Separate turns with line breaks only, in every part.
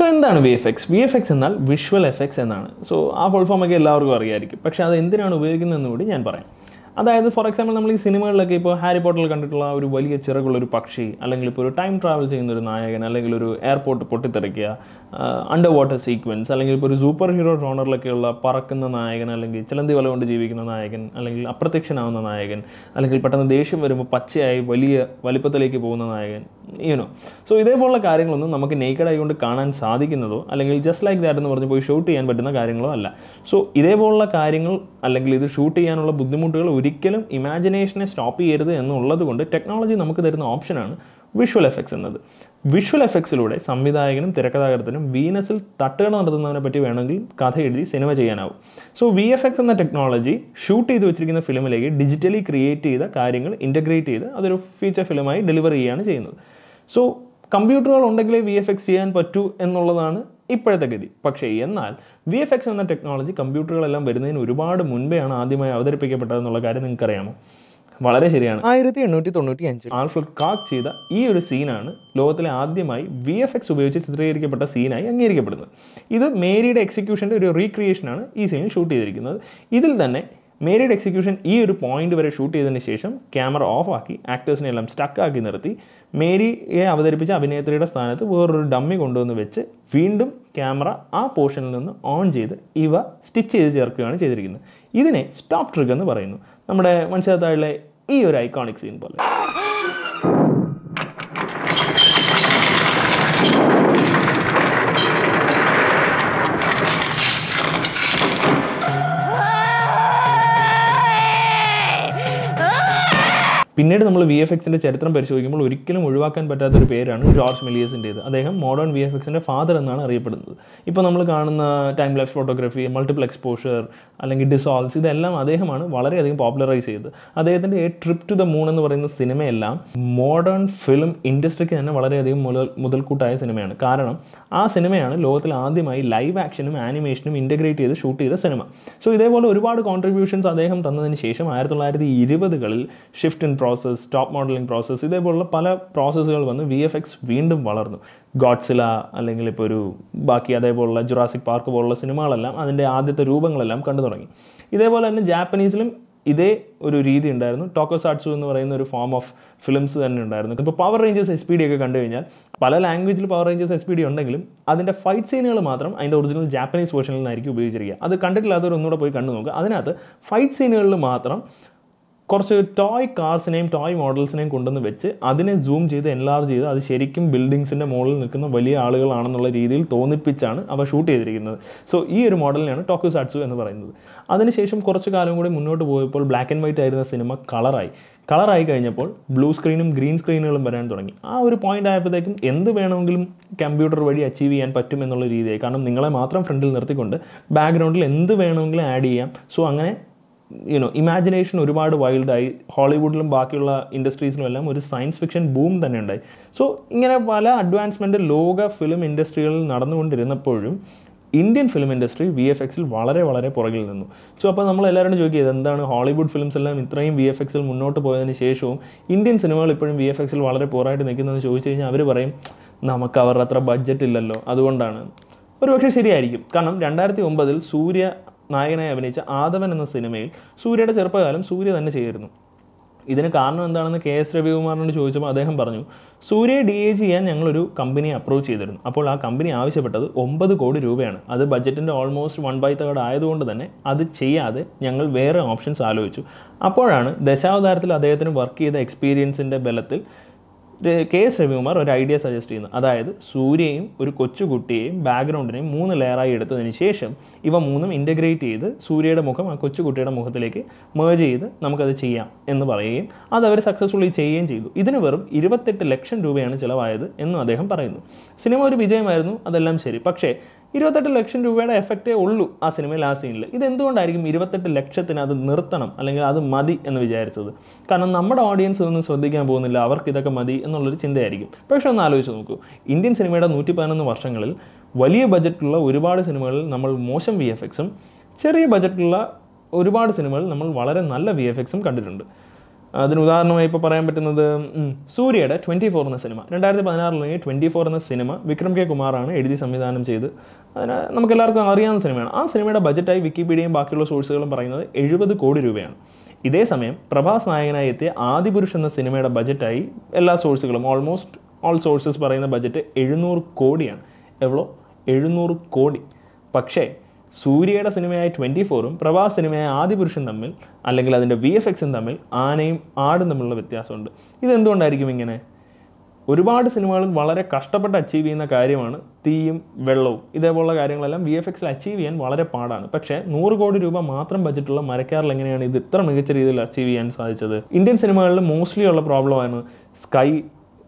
so എന്താണ് V F X V F X എന്നാൽ visual effects എന്നാണ് സോ ആ ഫുൾ ഫോമൊക്കെ എല്ലാവർക്കും അറിയാമായിരിക്കും പക്ഷേ അത് എന്തിനാണ് ഉപയോഗിക്കുന്നതെന്ന് കൂടി ഞാൻ പറയാം അതായത് ഫോർ എക്സാമ്പിൾ നമ്മൾ ഈ സിനിമകളിലൊക്കെ ഇപ്പോൾ ഹാരി പോട്ടറിൽ കണ്ടിട്ടുള്ള ഒരു വലിയ ചിറകുള്ള ഒരു പക്ഷി അല്ലെങ്കിൽ ഇപ്പോൾ ഒരു ടൈം ട്രാവൽ ചെയ്യുന്ന ഒരു നായകൻ അല്ലെങ്കിൽ ഒരു എയർപോർട്ട് പൊട്ടിത്തെറിക്കുക അണ്ടർ വാട്ടർ സീക്വൻസ് അല്ലെങ്കിൽ ഇപ്പോൾ ഒരു സൂപ്പർ ഹീറോ ഡോണറിലൊക്കെയുള്ള പറക്കുന്ന നായകൻ അല്ലെങ്കിൽ ചിലന്തി വല കൊണ്ട് ജീവിക്കുന്ന നായകൻ അല്ലെങ്കിൽ അപ്രത്യക്ഷനാവുന്ന നായകൻ അല്ലെങ്കിൽ പെട്ടെന്ന് ദേഷ്യം വരുമ്പോൾ പച്ചയായി വലിയ വലിപ്പത്തിലേക്ക് പോകുന്ന നായകൻ ഈനോ സോ ഇതേപോലുള്ള കാര്യങ്ങളൊന്നും നമുക്ക് നേക്കഡ് ആയിക്കൊണ്ട് കാണാൻ സാധിക്കുന്നതോ അല്ലെങ്കിൽ ജസ്റ്റ് ലൈക്ക് ദാറ്റ് എന്ന് പറഞ്ഞ് പോയി ഷൂട്ട് ചെയ്യാൻ പറ്റുന്ന കാര്യങ്ങളോ അല്ല സോ ഇതേപോലുള്ള കാര്യങ്ങൾ അല്ലെങ്കിൽ ഇത് ഷൂട്ട് ചെയ്യാനുള്ള ബുദ്ധിമുട്ടുകൾ ഒരു ഒരിക്കലും ഇമാജിനേഷനെ സ്റ്റോപ്പ് ചെയ്യരുത് എന്നുള്ളത് കൊണ്ട് ടെക്നോളജി നമുക്ക് തരുന്ന ഓപ്ഷനാണ് വിഷ്വൽ എഫക്ട്സ് എന്നത് വിഷ്വൽ എഫക്ട്സിലൂടെ സംവിധായകനും തിരക്കഥാകൃത്തിനും വീനസിൽ തട്ടുകൾ നടത്തുന്നതിനെ പറ്റി വേണമെങ്കിൽ കഥ എഴുതി സിനിമ ചെയ്യാനാവും സോ വി എഫ് എക്സ് എന്ന ടെക്നോളജി ഷൂട്ട് ചെയ്ത് വെച്ചിരിക്കുന്ന ഫിലിമിലേക്ക് ഡിജിറ്റലി ക്രിയേറ്റ് ചെയ്ത കാര്യങ്ങൾ ഇൻ്റഗ്രേറ്റ് ചെയ്ത് അതൊരു ഫീച്ചർ ഫിലിമായി ഡെലിവർ ചെയ്യുകയാണ് ചെയ്യുന്നത് സോ കമ്പ്യൂട്ടറുകൾ ഉണ്ടെങ്കിലേ വി എഫ് എക്സ് ചെയ്യാൻ പറ്റൂ എന്നുള്ളതാണ് ഇപ്പോഴത്തെ ഗതി പക്ഷേ എന്നാൽ വി എഫ് എക്സ് എന്ന ടെക്നോളജി കമ്പ്യൂട്ടറുകളെല്ലാം വരുന്നതിന് ഒരുപാട് മുൻപെയാണ് ആദ്യമായി അവതരിപ്പിക്കപ്പെട്ടതെന്നുള്ള കാര്യം നിങ്ങൾക്കറിയാമോ വളരെ ശരിയാണ് ആയിരത്തി എണ്ണൂറ്റി തൊണ്ണൂറ്റി അഞ്ച് ആൽഫ്രഡ് കാക്ക് ചെയ്ത ഈ ഒരു സീനാണ് ലോകത്തിലെ ആദ്യമായി വി എഫ് എക്സ് ഉപയോഗിച്ച് ചിത്രീകരിക്കപ്പെട്ട സീനായി അംഗീകരിക്കപ്പെടുന്നത് ഇത് മേരിയുടെ എക്സിക്യൂഷൻ്റെ ഒരു റീക്രിയേഷനാണ് ഈ സീനിൽ ഷൂട്ട് ചെയ്തിരിക്കുന്നത് ഇതിൽ തന്നെ മേരിയുടെ എക്സിക്യൂഷൻ ഈ ഒരു പോയിന്റ് വരെ ഷൂട്ട് ചെയ്തതിന് ശേഷം ക്യാമറ ഓഫ് ആക്കി ആക്ടേഴ്സിനെ എല്ലാം സ്റ്റക്കാക്കി നിർത്തി മേരിയെ അവതരിപ്പിച്ച അഭിനേത്രിയുടെ സ്ഥാനത്ത് വേറൊരു ഡമ്മി കൊണ്ടുവന്ന് വെച്ച് വീണ്ടും ക്യാമറ ആ പോർഷനിൽ നിന്ന് ഓൺ ചെയ്ത് ഇവ സ്റ്റിച്ച് ചെയ്ത് ചേർക്കുകയാണ് ചെയ്തിരിക്കുന്നത് ഇതിനെ സ്റ്റോപ്പ് ട്രിഗ് എന്ന് പറയുന്നു നമ്മുടെ മനുഷ്യത്താഴിലെ ഈ ഒരു ഐക്കോണിക് സീൻ പോലെ പിന്നീട് നമ്മൾ വി എഫ് എക്സിൻ്റെ ചരിത്രം പരിശോധിക്കുമ്പോൾ ഒരിക്കലും ഒഴിവാക്കാൻ പറ്റാത്ത ഒരു പേരാണ് ജോർജ് മെലിയസിൻ്റേത് അദ്ദേഹം മോഡേൺ വി എഫ് എക്സിൻ്റെ ഫാദർ എന്നാണ് അറിയപ്പെടുന്നത് ഇപ്പോൾ നമ്മൾ കാണുന്ന time lapse photography multiple exposure അല്ലെങ്കിൽ ഡിസോൾസ് ഇതെല്ലാം അദ്ദേഹമാണ് വളരെയധികം പോപ്പുലറൈസ് ചെയ്തത് അദ്ദേഹത്തിൻ്റെ A Trip to the Moon എന്ന് പറയുന്ന സിനിമയെല്ലാം മോഡേൺ ഫിലിം ഇൻഡസ്ട്രിക്ക് തന്നെ വളരെയധികം മുതൽ മുതൽക്കൂട്ടായ സിനിമയാണ് കാരണം ആ സിനിമയാണ് ലോകത്തിൽ ആദ്യമായി ലൈവ് ആക്ഷനും ആനിമേഷനും ഇൻറ്റഗ്രേറ്റ് ചെയ്ത് ഷൂട്ട് ചെയ്ത സിനിമ സോ ഇതേപോലെ ഒരുപാട് കോൺട്രിബ്യൂഷൻസ് അദ്ദേഹം തന്നതിന് ശേഷം ആയിരത്തി തൊള്ളായിരത്തി ഇരുപതുകളിൽ shift in pro process stop modelling process ഇതേപോലുള്ള പല പ്രോസസ്സുകൾ വന്ന് വി എഫ് എക്സ് വീണ്ടും വളർന്നു ഗോഡ്സില അല്ലെങ്കിൽ ഇപ്പോൾ ഒരു ബാക്കി അതേപോലുള്ള ജുറാസിക് പാർക്ക് പോലുള്ള സിനിമകളെല്ലാം അതിൻ്റെ ആദ്യത്തെ രൂപങ്ങളെല്ലാം കണ്ടു തുടങ്ങി ഇതേപോലെ തന്നെ ജാപ്പനീസിലും ഇതേ ഒരു രീതി ഉണ്ടായിരുന്നു ടോക്കോസാട്സു എന്ന് പറയുന്ന ഒരു ഫോം ഓഫ് ഫിലിംസ് തന്നെ ഉണ്ടായിരുന്നു ഇപ്പോൾ Power Rangers S P D ഒക്കെ കണ്ടു കഴിഞ്ഞാൽ പല ലാംഗ്വേജിൽ Power Rangers S P D ഉണ്ടെങ്കിലും അതിൻ്റെ ഫൈറ്റ് സീനുകൾ മാത്രം അതിൻ്റെ ഒറിജിനൽ ജാപ്പനീസ് വേർഷനിൽ നിന്നായിരിക്കും ഉപയോഗിച്ചിരിക്കുക അത് കണ്ടിട്ടില്ലാത്തവർ ഒന്നുകൂടെ പോയി കണ്ടു നോക്കുക അതിനകത്ത് ഫൈറ്റ് സീനുകളിൽ മാത്രം കുറച്ച് ടോയ് കാർസിനെയും ടോയ് മോഡൽസിനെയും കൊണ്ടുവന്ന് വെച്ച് അതിനെ സൂം ചെയ്ത് എൻലാർജ് ചെയ്ത് അത് ശരിക്കും ബിൽഡിങ്സിൻ്റെ മുകളിൽ നിൽക്കുന്ന വലിയ ആളുകളാണെന്നുള്ള രീതിയിൽ തോന്നിപ്പിച്ചാണ് അവ ഷൂട്ട് ചെയ്തിരിക്കുന്നത് സോ ഈ ഒരു മോഡലിനെയാണ് ടോക്കു സാറ്റ്സു എന്ന് പറയുന്നത് അതിനുശേഷം കുറച്ച് കാലം കൂടി മുന്നോട്ട് പോയപ്പോൾ ബ്ലാക്ക് ആൻഡ് വൈറ്റ് ആയിരുന്ന സിനിമ കളറായി കളറായി കഴിഞ്ഞപ്പോൾ ബ്ലൂ സ്ക്രീനും ഗ്രീൻ സ്ക്രീനുകളും വരാൻ തുടങ്ങി ആ ഒരു പോയിന്റ് ആയപ്പോഴത്തേക്കും എന്ത് വേണമെങ്കിലും കമ്പ്യൂട്ടർ വഴി അച്ചീവ് ചെയ്യാൻ പറ്റും എന്നുള്ള രീതിയായി കാരണം നിങ്ങളെ മാത്രം ഫ്രണ്ടിൽ നിർത്തിക്കൊണ്ട് ബാക്ക്ഗ്രൗണ്ടിൽ എന്ത് വേണമെങ്കിലും ആഡ് ചെയ്യാം സോ അങ്ങനെ യുനോ ഇമാജിനേഷൻ ഒരുപാട് വൈൽഡായി ഹോളിവുഡിലും ബാക്കിയുള്ള ഇൻഡസ്ട്രീസിലും എല്ലാം ഒരു സയൻസ് ഫിക്ഷൻ ബൂം തന്നെ ഉണ്ടായി സോ ഇങ്ങനെ പല അഡ്വാൻസ്മെൻറ്റ് ലോക ഫിലിം ഇൻഡസ്ട്രികളിൽ നടന്നുകൊണ്ടിരുന്നപ്പോഴും Indian film industry V F എക്സിൽ വളരെ വളരെ പുറകിൽ നിന്നു സോ അപ്പോൾ നമ്മൾ എല്ലാവരും ചോദിക്കുക എന്താണ് ഹോളിവുഡ് ഫിലിംസ് എല്ലാം ഇത്രയും വി എഫ് എക്സിൽ മുന്നോട്ട് പോയതിന് ശേഷവും ഇന്ത്യൻ സിനിമകൾ ഇപ്പോഴും വി എഫ് എക്സിൽ വളരെ പുറമായിട്ട് നിൽക്കുന്നതെന്ന് ചോദിച്ചു കഴിഞ്ഞാൽ അവർ പറയും നമുക്ക് അവരുടെ അത്ര ബഡ്ജറ്റ് ഇല്ലല്ലോ അതുകൊണ്ടാണ് ഒരുപക്ഷെ ശരിയായിരിക്കും കാരണം രണ്ടായിരത്തി ഒമ്പതിൽ സൂര്യ നായകനായി അഭിനയിച്ച ആദവൻ എന്ന സിനിമയിൽ സൂര്യയുടെ ചെറുപ്പകാലം സൂര്യ തന്നെ ചെയ്തിരുന്നു ഇതിന് കാരണം എന്താണെന്ന് കെ എസ് രവികുമാറിനോട് ചോദിച്ചപ്പോൾ അദ്ദേഹം പറഞ്ഞു സൂര്യയെ ഡി എ ചെയ്യാൻ ഞങ്ങളൊരു കമ്പനിയെ അപ്രോച്ച് ചെയ്തിരുന്നു അപ്പോൾ ആ കമ്പനി ആവശ്യപ്പെട്ടത് ഒമ്പത് കോടി രൂപയാണ് അത് ബജറ്റിൻ്റെ ഓൾമോസ്റ്റ് വൺ ബൈ തേർഡ് ആയതുകൊണ്ട് തന്നെ അത് ചെയ്യാതെ ഞങ്ങൾ വേറെ ഓപ്ഷൻസ് ആലോചിച്ചു അപ്പോഴാണ് ദശാവതാരത്തിൽ അദ്ദേഹത്തിന് വർക്ക് ചെയ്ത എക്സ്പീരിയൻസിൻ്റെ ബലത്തിൽ കെ എസ് രവികുമാർ ഒരു ഐഡിയ സജസ്റ്റ് ചെയ്യുന്നു അതായത് സൂര്യയും ഒരു കൊച്ചുകുട്ടിയെയും ബാക്ക്ഗ്രൗണ്ടിനെയും മൂന്ന് ലെയറായി എടുത്തതിന് ശേഷം ഇവ മൂന്നും ഇൻ്റഗ്രേറ്റ് ചെയ്ത് സൂര്യയുടെ മുഖം ആ കൊച്ചുകുട്ടിയുടെ മുഖത്തിലേക്ക് മേജ് ചെയ്ത് നമുക്കത് ചെയ്യാം എന്ന് പറയുകയും അത് അവർ സക്സസ്ഫുള്ളി ചെയ്യുകയും ചെയ്തു ഇതിന് വെറും ഇരുപത്തെട്ട് ലക്ഷം രൂപയാണ് ചിലവായത് എന്നും അദ്ദേഹം പറയുന്നു സിനിമ ഒരു വിജയമായിരുന്നു അതെല്ലാം ശരി പക്ഷേ ഇരുപത്തെട്ട് ലക്ഷം രൂപയുടെ എഫക്റ്റേ ഉള്ളൂ ആ സിനിമയിൽ ആ സീനിൽ ഇതെന്തുകൊണ്ടായിരിക്കും ഇരുപത്തെട്ട് ലക്ഷത്തിന് അത് നിർത്തണം അല്ലെങ്കിൽ അത് മതി എന്ന് വിചാരിച്ചത് കാരണം നമ്മുടെ ഓഡിയൻസ് ഇതൊന്നും ശ്രദ്ധിക്കാൻ പോകുന്നില്ല അവർക്ക് ഇതൊക്കെ മതി എന്നുള്ളൊരു ചിന്തയായിരിക്കും പക്ഷേ ഒന്ന് ആലോചിച്ച് നോക്കൂ ഇന്ത്യൻ സിനിമയുടെ നൂറ്റി പതിനൊന്ന് വർഷങ്ങളിൽ വലിയ ബജറ്റുള്ള ഒരുപാട് സിനിമകളിൽ നമ്മൾ മോശം വി എഫ് എക്സും ചെറിയ ബജറ്റുള്ള ഒരുപാട് സിനിമകളിൽ നമ്മൾ വളരെ നല്ല വി എഫ് എക്സും കണ്ടിട്ടുണ്ട് അതിന് ഉദാഹരണമായി ഇപ്പോൾ പറയാൻ പറ്റുന്നത് സൂര്യയുടെ ട്വൻറ്റി ഫോർ എന്ന സിനിമ രണ്ടായിരത്തി പതിനാറിലെ ട്വൻറ്റി ഫോർ എന്ന സിനിമ വിക്രം കെ കുമാറാണ് എഴുതി സംവിധാനം ചെയ്ത് അതിന് നമുക്ക് എല്ലാവർക്കും അറിയാവുന്ന സിനിമയാണ് ആ സിനിമയുടെ ബജറ്റായി വിക്കിപീഡിയയും ബാക്കിയുള്ള സോഴ്സുകളും പറയുന്നത് എഴുപത് കോടി രൂപയാണ് ഇതേ സമയം പ്രഭാസ് നായകനായി എത്തിയ ആദിപുരുഷ് എന്ന സിനിമയുടെ ബജറ്റായി എല്ലാ സോഴ്സുകളും ഓൾമോസ്റ്റ് ഓൾ സോഴ്സസ് പറയുന്ന ബജറ്റ് എഴുന്നൂറ് കോടിയാണ് എവ്വളോ എഴുന്നൂറ് കോടി പക്ഷേ സൂര്യയുടെ സിനിമയായ ട്വൻറ്റി ഫോറും പ്രഭാസ് സിനിമയായ ആദിപുരുഷൻ തമ്മിൽ അല്ലെങ്കിൽ അതിൻ്റെ വി എഫ് എക്സും തമ്മിൽ ആനയും ആടും തമ്മിലുള്ള വ്യത്യാസമുണ്ട് ഇതെന്തുകൊണ്ടായിരിക്കും ഇങ്ങനെ ഒരുപാട് സിനിമകളും വളരെ കഷ്ടപ്പെട്ട് അച്ചീവ് ചെയ്യുന്ന കാര്യമാണ് തീയും വെള്ളവും ഇതേപോലുള്ള കാര്യങ്ങളെല്ലാം വി എഫ് എക്സിൽ അച്ചീവ് ചെയ്യാൻ വളരെ പാടാണ് പക്ഷേ നൂറ് കോടി രൂപ മാത്രം ബജറ്റുള്ള മരക്കാറിൽ എങ്ങനെയാണ് ഇത് ഇത്ര മികച്ച രീതിയിൽ അച്ചീവ് ചെയ്യാൻ സാധിച്ചത് ഇന്ത്യൻ സിനിമകളിൽ മോസ്റ്റ്ലി ഉള്ള പ്രോബ്ലമാണ് സ്കൈ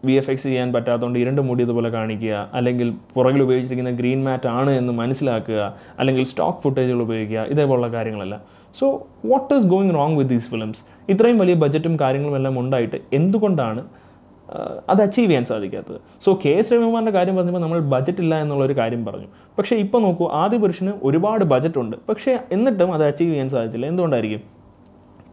വി എഫ് എക്സ് ചെയ്യാൻ പറ്റാത്തതുകൊണ്ട് ഇരണ്ട് ഇരുണ്ട് ഇതുപോലെ കാണിക്കുക അല്ലെങ്കിൽ പുറകിൽ ഉപയോഗിച്ചിരിക്കുന്ന ഗ്രീൻ മാറ്റ് ആണ് എന്ന് മനസ്സിലാക്കുക അല്ലെങ്കിൽ സ്റ്റോക്ക് ഫുട്ടേജുകൾ ഉപയോഗിക്കുക ഇതേപോലുള്ള കാര്യങ്ങളല്ല so what is going wrong with these films ഇത്രയും വലിയ ബജറ്റും കാര്യങ്ങളും എല്ലാം ഉണ്ടായിട്ട് എന്തുകൊണ്ടാണ് അത് അച്ചീവ് ചെയ്യാൻ സാധിക്കാത്തത് സോ കെ എസ് രവികുമാറിൻ്റെ കാര്യം പറഞ്ഞപ്പോൾ നമ്മൾ ബജറ്റ് ഇല്ല എന്നുള്ളൊരു കാര്യം പറഞ്ഞു പക്ഷേ ഇപ്പോൾ നോക്കൂ ആദ്യ പുരുഷന് ഒരുപാട് ബജറ്റുണ്ട് പക്ഷേ എന്നിട്ടും അത് അച്ചീവ് ചെയ്യാൻ സാധിച്ചില്ല എന്തുകൊണ്ടായിരിക്കും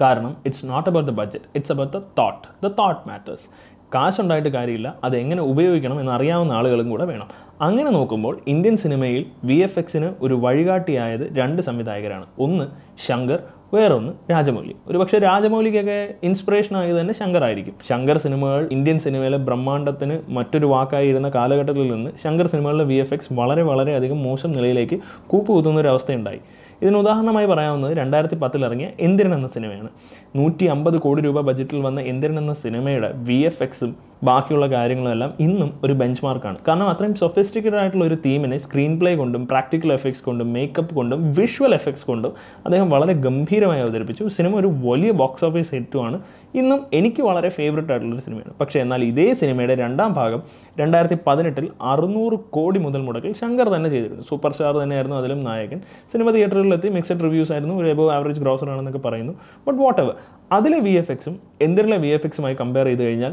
കാരണം it's not about the budget it's about the thought the thought matters കാശുണ്ടായിട്ട് കാര്യമില്ല അത് എങ്ങനെ ഉപയോഗിക്കണം എന്നറിയാവുന്ന ആളുകളും കൂടെ വേണം അങ്ങനെ നോക്കുമ്പോൾ ഇന്ത്യൻ സിനിമയിൽ വി എഫ് എക്സിന് ഒരു വഴികാട്ടിയായത് രണ്ട് സംവിധായകരാണ് ഒന്ന് ശങ്കർ വേറൊന്ന് രാജമൗലി പക്ഷേ രാജമൗലിക്കൊക്കെ ഇൻസ്പിറേഷൻ ആയത് തന്നെ ശങ്കർ ആയിരിക്കും ശങ്കർ സിനിമകൾ ഇന്ത്യൻ സിനിമയിലെ ബ്രഹ്മാണ്ടത്തിന് മറ്റൊരു വാക്കായി ഇരുന്ന കാലഘട്ടത്തിൽ നിന്ന് ശങ്കർ സിനിമകളിലെ വി എഫ് എക്സ് വളരെ വളരെയധികം മോശം നിലയിലേക്ക് കൂപ്പുകുത്തുന്ന ഒരു അവസ്ഥയുണ്ടായി ഇതിന് ഉദാഹരണമായി പറയാവുന്നത് രണ്ടായിരത്തി പത്തിലിറങ്ങിയ എന്തിരൻ എന്ന സിനിമയാണ് നൂറ്റി അമ്പത് കോടി രൂപ ബജറ്റിൽ വന്ന എന്തിരൻ എന്ന സിനിമയുടെ വി എഫ് എക്സും ബാക്കിയുള്ള കാര്യങ്ങളെല്ലാം ഇന്നും ഒരു ബെഞ്ച് മാർക്കാണ് കാരണം അത്രയും സൊഫിസ്റ്റിക്കേറ്റഡ് ആയിട്ടുള്ള ഒരു തീമിനെ സ്ക്രീൻ പ്ലേ കൊണ്ടും പ്രാക്ടിക്കൽ എഫക്ട്സ് കൊണ്ടും മേക്കപ്പ് കൊണ്ടും വിഷ്വൽ എഫക്ട്സ് കൊണ്ടും അദ്ദേഹം വളരെ ഗംഭീരമായി അവതരിപ്പിച്ചു സിനിമ ഒരു വലിയ ബോക്സ് ഓഫീസ് ഹിറ്റുമാണ് ഇന്നും എനിക്ക് വളരെ ഫേവററ്റ് ആയിട്ടുള്ളൊരു സിനിമയാണ് പക്ഷേ എന്നാൽ ഇതേ സിനിമയുടെ രണ്ടാം ഭാഗം രണ്ടായിരത്തി പതിനെട്ടിൽ അറുന്നൂറ് കോടി മുതൽ മുടക്കിൽ ശങ്കർ തന്നെ ചെയ്തിരുന്നു സൂപ്പർ സ്റ്റാർ തന്നെയായിരുന്നു അതിലും നായകൻ സിനിമ തിയേറ്ററുകളിലെത്തി മിക്സഡ് റിവ്യൂസ് ആയിരുന്നു ഒരു എബോ ആവറേജ് ഗ്രോസർ ആണെന്നൊക്കെ പറയുന്നു ബട്ട് വാട്ട് എവർ അതിലെ വി എഫ് എക്സും എന്തിനുള്ള വി എഫ് എക്സുമായി കമ്പയർ ചെയ്ത് കഴിഞ്ഞാൽ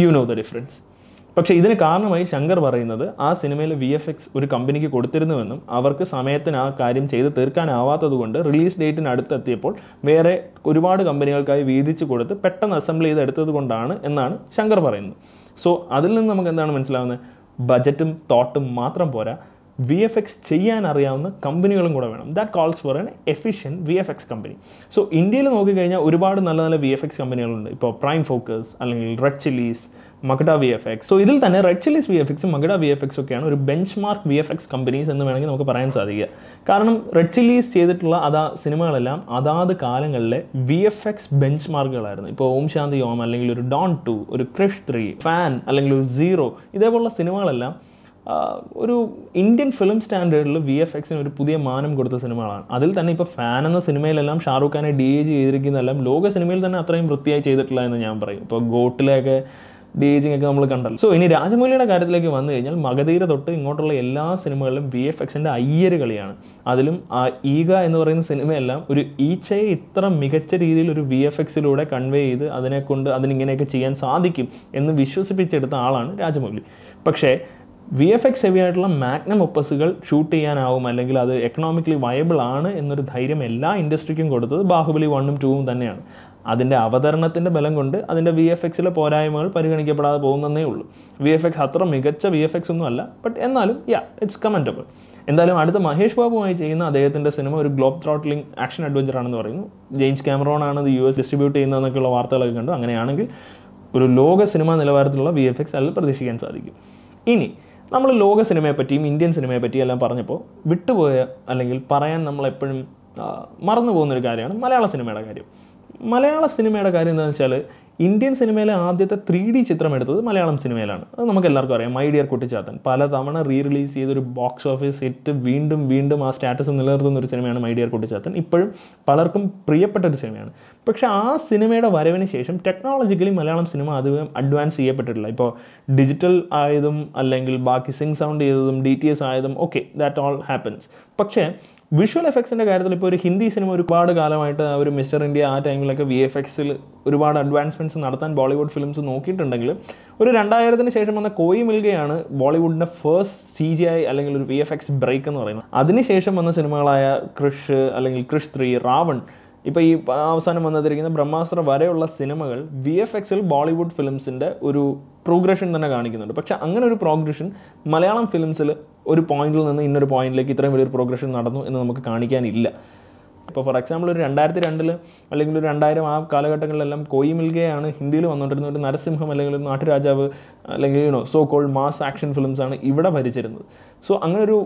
യു നോ ദ ഡിഫറൻസ് പക്ഷേ ഇതിന് കാരണമായി ശങ്കർ പറയുന്നത് ആ സിനിമയിൽ വി എഫ് എക്സ് ഒരു കമ്പനിക്ക് കൊടുത്തിരുന്നുവെന്നും അവർക്ക് സമയത്തിന് ആ കാര്യം ചെയ്ത് കൊണ്ട് റിലീസ് ഡേറ്റിന് അടുത്തെത്തിയപ്പോൾ വേറെ ഒരുപാട് കമ്പനികൾക്കായി വീതിച്ചു കൊടുത്ത് പെട്ടെന്ന് അസംബിൾ ചെയ്ത് എടുത്തത് കൊണ്ടാണ് എന്നാണ് ശങ്കർ പറയുന്നത് സോ അതിൽ നിന്ന് നമുക്ക് എന്താണ് മനസ്സിലാവുന്നത് ബജറ്റും തോട്ടും മാത്രം പോരാ വി എഫ് എക്സ് ചെയ്യാൻ അറിയാവുന്ന കമ്പനികളും കൂടെ വേണം that calls for an efficient V F X company so ഇന്ത്യയിൽ നോക്കിക്കഴിഞ്ഞാൽ ഒരുപാട് നല്ല നല്ല വി എഫ് എക്സ് കമ്പനികളുണ്ട് ഇപ്പോൾ പ്രൈം ഫോക്കസ് അല്ലെങ്കിൽ Red Chillies Makuta V F X so ഇതിൽ തന്നെ Red Chillies V F X Makuta V F X ഒക്കെയാണ് ഒരു benchmark V F X companies എന്ന് വേണമെങ്കിൽ നമുക്ക് പറയാൻ സാധിക്കുക കാരണം റെഡ് ചില്ലീസ് ചെയ്തിട്ടുള്ള അതാ സിനിമകളെല്ലാം അതാത് കാലങ്ങളിലെ വി എഫ് എക്സ് ബെഞ്ച് മാർക്കുകളായിരുന്നു ഇപ്പോൾ ഓം ശാന്തി ഓം അല്ലെങ്കിൽ ഒരു ഡോൺ ടു ഒരു ക്രിഷ് ത്രീ ഫാൻ അല്ലെങ്കിൽ ഒരു സീറോ ഇതേപോലുള്ള സിനിമകളെല്ലാം ഒരു ഇന്ത്യൻ ഫിലിം സ്റ്റാൻഡേർഡിൽ വി എഫ് എക്സിന് ഒരു പുതിയ മാനം കൊടുത്ത സിനിമകളാണ് അതിൽ തന്നെ ഇപ്പോൾ ഫാൻ എന്ന സിനിമയിലെല്ലാം ഷാറുഖ് ഖാനെ ഡി ജി ചെയ്തിരിക്കുന്നതെല്ലാം ലോക സിനിമയിൽ തന്നെ അത്രയും വൃത്തിയായി ചെയ്തിട്ടില്ല എന്ന് ഞാൻ പറയും ഇപ്പോൾ ഗോട്ടിലെയൊക്കെ ഡി എ ജിങ്ങൊക്കെ നമ്മൾ കണ്ടല്ലോ സോ ഇനി രാജമൗലിയുടെ കാര്യത്തിലേക്ക് വന്നു കഴിഞ്ഞാൽ മകധീര തൊട്ട് ഇങ്ങോട്ടുള്ള എല്ലാ സിനിമകളിലും വി എഫ് എക്സിൻ്റെ അയ്യര് കളിയാണ് അതിലും ആ ഈഗ എന്ന് പറയുന്ന സിനിമയെല്ലാം ഒരു ഈച്ചയെ ഇത്ര മികച്ച രീതിയിൽ ഒരു വി എഫ് എക്സിലൂടെ കൺവേ ചെയ്ത് അതിനെക്കൊണ്ട് അതിനിങ്ങനെയൊക്കെ ചെയ്യാൻ സാധിക്കും എന്ന് വിശ്വസിപ്പിച്ചെടുത്ത ആളാണ് രാജമൗലി പക്ഷേ വി എഫ് എക്സ് ഹെവി ആയിട്ടുള്ള മാഗ്നം ഒപ്പസുകൾ ഷൂട്ട് ചെയ്യാനാവും അല്ലെങ്കിൽ അത് എക്കണോമിക്കലി വയബിൾ ആണ് എന്നൊരു ധൈര്യം എല്ലാ ഇൻഡസ്ട്രിക്കും കൊടുത്തത് ബാഹുബലി വണ്ണും ടൂവും തന്നെയാണ് അതിൻ്റെ അവതരണത്തിൻ്റെ ബലം കൊണ്ട് അതിൻ്റെ വി എഫ് എക്സിലെ പോരായ്മകൾ പരിഗണിക്കപ്പെടാതെ പോകുന്നതേ ഉള്ളൂ വി എഫ് എക്സ് അത്ര മികച്ച വി എഫ് എക്സ് ഒന്നും അല്ല ബട്ട് എന്നാലും യാ ഇറ്റ്സ് കമൻറ്റബിൾ എന്തായാലും അടുത്ത മഹേഷ് ബാബുമായി ചെയ്യുന്ന അദ്ദേഹത്തിൻ്റെ സിനിമ ഒരു ഗ്ലോബ് ത്രോട്ട്ലിംഗ് ആക്ഷൻ അഡ്വഞ്ചർ ആണെന്ന് പറയുന്നു ജെയിംസ് ക്യാമറോൺ ആണ് ഇത് യു എസ് ഡിസ്ട്രിബ്യൂട്ട് ചെയ്യുന്നതെന്നൊക്കെയുള്ള വാർത്തകളൊക്കെ കണ്ടു അങ്ങനെയാണെങ്കിൽ ഒരു ലോക സിനിമാ നിലവാരത്തിലുള്ള വി എഫ് എക്സ് അതിൽ പ്രതീക്ഷിക്കാൻ സാധിക്കും ഇനി നമ്മൾ ലോക സിനിമയെപ്പറ്റിയും ഇന്ത്യൻ സിനിമയെപ്പറ്റിയും എല്ലാം പറഞ്ഞപ്പോൾ വിട്ടുപോയ അല്ലെങ്കിൽ പറയാൻ നമ്മളെപ്പോഴും മറന്നു പോകുന്നൊരു കാര്യമാണ് മലയാള സിനിമയുടെ കാര്യം മലയാള സിനിമയുടെ കാര്യം എന്താണെന്ന് വെച്ചാൽ ഇന്ത്യൻ സിനിമയിലെ ആദ്യത്തെ ത്രീ ഡി ചിത്രം എടുത്തത് മലയാളം സിനിമയിലാണ് അത് നമുക്ക് എല്ലാവർക്കും അറിയാം മൈ ഡിയർ കുട്ടിച്ചാത്തൻ പല തവണ റീ റിലീസ് ചെയ്തൊരു ബോക്സ് ഓഫീസ് ഹിറ്റ് വീണ്ടും വീണ്ടും ആ സ്റ്റാറ്റസ് നിലനിർത്തുന്ന ഒരു സിനിമയാണ് മൈ ഡിയർ കുട്ടിച്ചാത്തൻ ഇപ്പോഴും പലർക്കും പ്രിയപ്പെട്ട ഒരു സിനിമയാണ് പക്ഷേ ആ സിനിമയുടെ വരവിന് ശേഷം ടെക്നോളജിക്കലി മലയാളം സിനിമ അധികം അഡ്വാൻസ് ചെയ്യപ്പെട്ടിട്ടില്ല ഇപ്പോൾ ഡിജിറ്റൽ ആയതും അല്ലെങ്കിൽ ബാക്കി സിങ് സൗണ്ട് ചെയ്തതും ഡി ടി എസ് ആയതും ഓക്കെ ദാറ്റ് ഓൾ ഹാപ്പൻസ് പക്ഷേ വിഷ്വൽ എഫക്ട്സിൻ്റെ കാര്യത്തിൽ ഇപ്പോൾ ഒരു ഹിന്ദി സിനിമ ഒരുപാട് കാലമായിട്ട് ഒരു മിസ്റ്റർ ഇന്ത്യ ആ ടൈമിലൊക്കെ വി എഫ് എക്സിൽ ഒരുപാട് അഡ്വാൻസ്മെൻറ്റ്സ് നടത്താൻ ബോളിവുഡ് ഫിലിംസ് നോക്കിയിട്ടുണ്ടെങ്കിൽ ഒരു രണ്ടായിരത്തിന് ശേഷം വന്ന കോയി മിൽഗയാണ് ബോളിവുഡിൻ്റെ ഫസ്റ്റ് സി ജി ഐ അല്ലെങ്കിൽ ഒരു വി എഫ് എക്സ് ബ്രേക്ക് എന്ന് പറയുന്നത് അതിനുശേഷം വന്ന സിനിമകളായ ക്രിഷ് അല്ലെങ്കിൽ ക്രിഷ് ത്രീ റാവൺ ഇപ്പോൾ ഈ അവസാനം വന്നിരിക്കുന്ന ബ്രഹ്മാസ്ത്ര വരെയുള്ള സിനിമകൾ വി എഫ് എക്സിൽ ബോളിവുഡ് ഫിലിംസിൻ്റെ ഒരു പ്രോഗ്രഷൻ തന്നെ കാണിക്കുന്നുണ്ട് പക്ഷേ അങ്ങനെ ഒരു പ്രോഗ്രഷൻ മലയാളം ഫിലിംസിൽ ഒരു പോയിന്റിൽ നിന്ന് ഇന്നൊരു പോയിന്റിലേക്ക് ഇത്രയും വലിയൊരു പ്രോഗ്രഷൻ നടന്നു എന്ന് നമുക്ക് കാണിക്കാനില്ല ഇപ്പോൾ ഫോർ എക്സാമ്പിൾ ഒരു രണ്ടായിരത്തി രണ്ടിൽ അല്ലെങ്കിൽ ഒരു രണ്ടായിരം ആ കാലഘട്ടങ്ങളിലെല്ലാം കോയി മിൽഗയാണ് ഹിന്ദിയിൽ വന്നുകൊണ്ടിരുന്ന ഒരു നരസിംഹം അല്ലെങ്കിൽ ഒരു നാട്ടുരാജാവ് അല്ലെങ്കിൽ you know so called mass action ഫിലിംസാണ് ഇവിടെ ഭരിച്ചിരുന്നത് സോ അങ്ങനെ ഒരു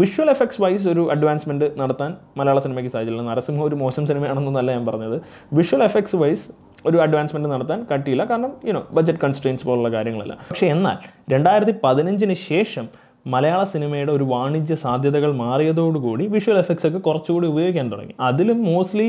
വിഷ്വൽ എഫക്ട്സ് വൈസ് ഒരു അഡ്വാൻസ്മെൻറ്റ് നടത്താൻ മലയാള സിനിമയ്ക്ക് സാധിച്ചില്ല നരസിംഹം ഒരു മോശം സിനിമയാണെന്നൊന്നല്ല ഞാൻ പറഞ്ഞത് വിഷ്വൽ എഫക്ട്സ് വൈസ് ഒരു അഡ്വാൻസ്മെൻറ്റ് നടത്താൻ കട്ടിയില്ല കാരണം യുനോ ബജറ്റ് കൺസ്ട്രെയിൻസ് പോലുള്ള കാര്യങ്ങളല്ല പക്ഷേ എന്നാൽ രണ്ടായിരത്തി പതിനഞ്ചിന് ശേഷം മലയാള സിനിമയുടെ ഒരു വാണിജ്യ സാധ്യതകൾ മാറിയതോടുകൂടി വിഷ്വൽ എഫക്ട്സ് ഒക്കെ കുറച്ചുകൂടി ഉപയോഗിക്കാൻ തുടങ്ങി അതിലും mostly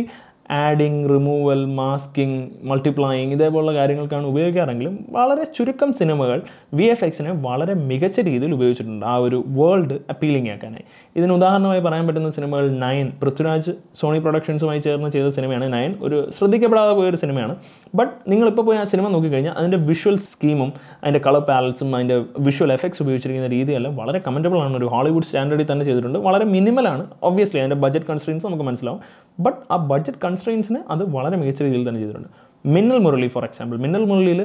adding removal masking multiplying ഇതേപോലുള്ള കാര്യങ്ങൾക്കാണ് ഉപയോഗിക്കാറെങ്കിലും വളരെ ചുരുക്കം സിനിമകൾ വി എഫ് എക്സിനെ വളരെ മികച്ച രീതിയിൽ ഉപയോഗിച്ചിട്ടുണ്ട് ആ ഒരു വേൾഡ് അപ്പീലിംഗ് ആക്കാനായി ഇതിന് ഉദാഹരണമായി പറയാൻ പറ്റുന്ന സിനിമകൾ നയൻ പൃഥ്വിരാജ് സോണി പ്രൊഡക്ഷൻസുമായി ചേർന്ന് ചെയ്ത സിനിമയാണ് നയൻ ഒരു ശ്രദ്ധിക്കപ്പെടാതെ പോയൊരു സിനിമയാണ് ബട്ട് നിങ്ങളിപ്പോൾ പോയി ആ സിനിമ നോക്കിക്കഴിഞ്ഞാൽ അതിൻ്റെ വിഷ്വൽ സ്കീമും അതിൻ്റെ കളർ പാലറ്റ്സും അതിൻ്റെ വിഷ്വൽ എഫക്ട്സ് ഉപയോഗിച്ചിരിക്കുന്ന രീതിയെല്ലാം വളരെ കമൻറ്റബിൾ ആണ് ഒരു ഹോളിവുഡ് സ്റ്റാൻഡേർഡിൽ തന്നെ ചെയ്തിട്ടുണ്ട് വളരെ മിനിമലാണ് ഒബ്വിയസ്ലി അതിൻ്റെ ബജറ്റ് കൺസ്ട്രീൻസ് നമുക്ക് മനസ്സിലാവും ബട്ട് ആ ബഡ്ജറ്റ് കൺസ്ട്രെയിൻസിന് അത് വളരെ മികച്ച രീതിയിൽ തന്നെ ചെയ്തിട്ടുണ്ട് മിന്നൽ മുരളി ഫോർ എക്സാമ്പിൾ മിന്നൽ മുരളിയിൽ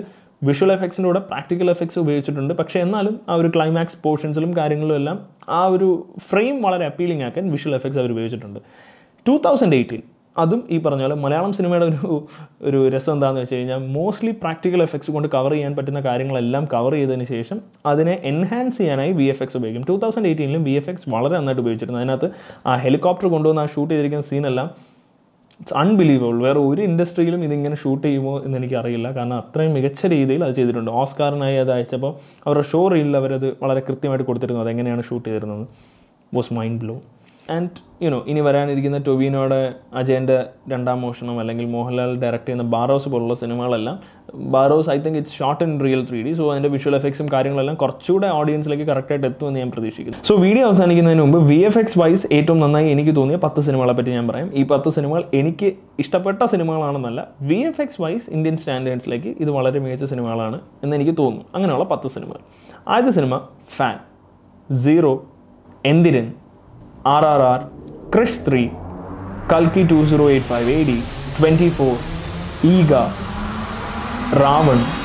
വിഷ്വൽ എഫക്ട്സിൻ്റെ കൂടെ പ്രാക്ടിക്കൽ എഫക്ട്സ് ഉപയോഗിച്ചിട്ടുണ്ട് പക്ഷേ എന്നാലും ആ ഒരു ക്ലൈമാക്സ് പോർഷൻസിലും കാര്യങ്ങളും എല്ലാം ആ ഒരു ഫ്രെയിം വളരെ അപ്പീലിംഗ് ആക്കാൻ വിഷ്വൽ എഫക്ട്സ് അവർ ഉപയോഗിച്ചിട്ടുണ്ട് ടു തൗസൻഡ് എയ്റ്റീൻ അതും ഈ പറഞ്ഞ പോലെ മലയാളം സിനിമയുടെ ഒരു ഒരു രസം എന്താണെന്ന് വെച്ച് കഴിഞ്ഞാൽ മോസ്റ്റ്ലി പ്രാക്ടിക്കൽ എഫക്ട്സ് കൊണ്ട് കവർ ചെയ്യാൻ പറ്റുന്ന കാര്യങ്ങളെല്ലാം കവർ ചെയ്തതിന് ശേഷം അതിനെ എൻഹാൻസ് ചെയ്യാനായി വി എഫ് എക്സ് ഉപയോഗിക്കും ടു തൗസൻഡ് എയ്റ്റീനിലും വി എഫ് എക്സ് വളരെ നന്നായിട്ട് ഉപയോഗിച്ചിരുന്നു അതിനകത്ത് ആ ഹെലികോപ്റ്റർ കൊണ്ടുവന്ന് ആ ഷൂട്ട് ചെയ്തിരിക്കുന്ന സീനെല്ലാം ഇറ്റ്സ് അൺബിലീവബിൾ വേറെ ഒരു ഇൻഡസ്ട്രിയിലും ഇതിങ്ങനെ ഷൂട്ട് ചെയ്യുമോ എന്ന് എനിക്കറിയില്ല കാരണം അത്രയും മികച്ച രീതിയിൽ അത് ചെയ്തിട്ടുണ്ട് ഓസ്കാറിനായി അത് അയച്ചപ്പോൾ അവരുടെ ഷോ റീലിൽ അവരത് വളരെ കൃത്യമായിട്ട് കൊടുത്തിരുന്നു അതെങ്ങനെയാണ് ഷൂട്ട് ചെയ്തിരുന്നത് was mind blow and you know ഇനി വരാനിരിക്കുന്ന ടൊവിനോടെ അജയൻ്റെ രണ്ടാം മോഷണം അല്ലെങ്കിൽ മോഹൻലാൽ ഡയറക്റ്റ് ചെയ്യുന്ന ബാറോസ് പോലുള്ള സിനിമകളെല്ലാം Barroz I think it's shot in real three D so അതിൻ്റെ വിഷ്വൽ എഫക്ട്സും കാര്യങ്ങളെല്ലാം കുറച്ചുകൂടെ ഓഡിയൻസിലേക്ക് കറക്റ്റായിട്ട് എത്തുമെന്ന് ഞാൻ പ്രതീക്ഷിക്കുന്നു സോ വീഡിയോ അവസാനിക്കുന്നതിന് മുമ്പ് വി എഫ് എക്സ് വൈസ് ഏറ്റവും നന്നായി എനിക്ക് തോന്നിയ പത്ത് സിനിമകളെ പറ്റി ഞാൻ പറയാം ഈ പത്ത് സിനിമകൾ എനിക്ക് ഇഷ്ടപ്പെട്ട സിനിമകളാണെന്നല്ല V F X wise Indian സ്റ്റാൻഡേർഡ്സിലേക്ക് ഇത് വളരെ മികച്ച സിനിമകളാണ് എന്ന് എനിക്ക് തോന്നുന്നു അങ്ങനെയുള്ള പത്ത് സിനിമകൾ ആദ്യത്തെ സിനിമ Fan Zero Enthiran RRR, Krish 3, Kalki 208580, 24, Ega, Ravan,